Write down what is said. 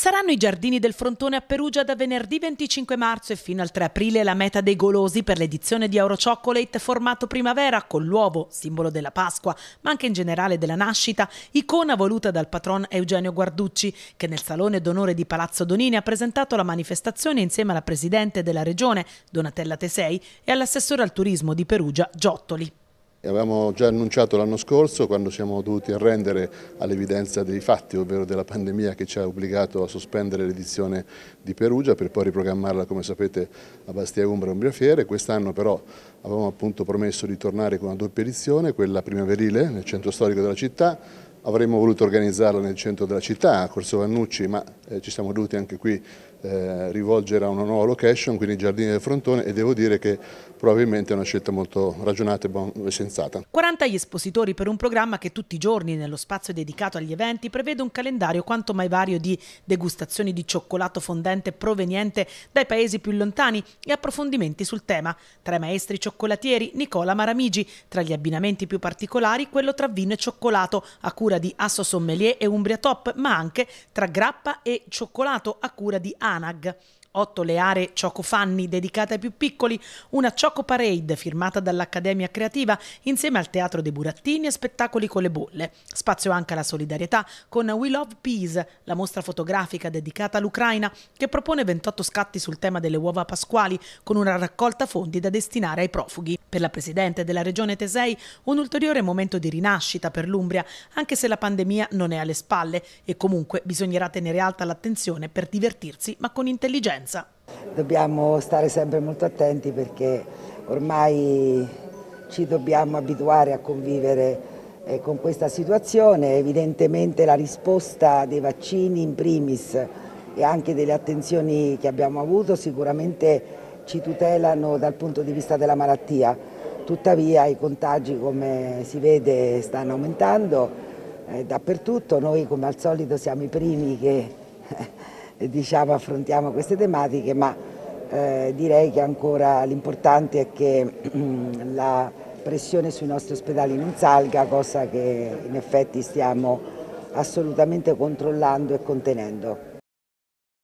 Saranno i giardini del Frontone a Perugia da venerdì 25 marzo e fino al 3 aprile la meta dei golosi per l'edizione di Euro Chocolate formato primavera con l'uovo, simbolo della Pasqua, ma anche in generale della nascita, icona voluta dal patron Eugenio Guarducci, che nel Salone d'Onore di Palazzo Donini ha presentato la manifestazione insieme alla Presidente della Regione, Donatella Tesei, e all'assessore al turismo di Perugia, Giottoli. Avevamo già annunciato l'anno scorso quando siamo dovuti arrendere all'evidenza dei fatti, ovvero della pandemia che ci ha obbligato a sospendere l'edizione di Perugia per poi riprogrammarla, come sapete, a Bastia Umbra e Umbria Fiere. Quest'anno però avevamo appunto promesso di tornare con una doppia edizione, quella primaverile nel centro storico della città, avremmo voluto organizzarla nel centro della città, a Corso Vannucci, ma eh, ci siamo dovuti anche qui eh, rivolgere a una nuova location, quindi Giardini del Frontone e devo dire che probabilmente è una scelta molto ragionata e sensata. 40 gli espositori per un programma che tutti i giorni nello spazio dedicato agli eventi prevede un calendario quanto mai vario di degustazioni di cioccolato fondente proveniente dai paesi più lontani e approfondimenti sul tema. Tra i maestri cioccolatieri Nicola Maramigi, tra gli abbinamenti più particolari quello tra vino e cioccolato a cura di Asso Sommelier e Umbria Top, ma anche tra grappa e cioccolato a cura di Asso ANAG 8 le aree Ciocofanni dedicate ai più piccoli, una Cioco Parade firmata dall'Accademia Creativa insieme al Teatro dei Burattini e spettacoli con le bolle. Spazio anche alla solidarietà con We Love Peace, la mostra fotografica dedicata all'Ucraina che propone 28 scatti sul tema delle uova pasquali con una raccolta fondi da destinare ai profughi. Per la Presidente della Regione Tesei un ulteriore momento di rinascita per l'Umbria, anche se la pandemia non è alle spalle e comunque bisognerà tenere alta l'attenzione per divertirsi ma con intelligenza emergenza. Dobbiamo stare sempre molto attenti perché ormai ci dobbiamo abituare a convivere eh, con questa situazione. Evidentemente la risposta dei vaccini in primis e anche delle attenzioni che abbiamo avuto sicuramente ci tutelano dal punto di vista della malattia. Tuttavia i contagi come si vede stanno aumentando eh, dappertutto, noi come al solito siamo i primi che diciamo, affrontiamo queste tematiche, ma eh, direi che ancora l'importante è che ehm, la pressione sui nostri ospedali non salga, cosa che in effetti stiamo assolutamente controllando e contenendo.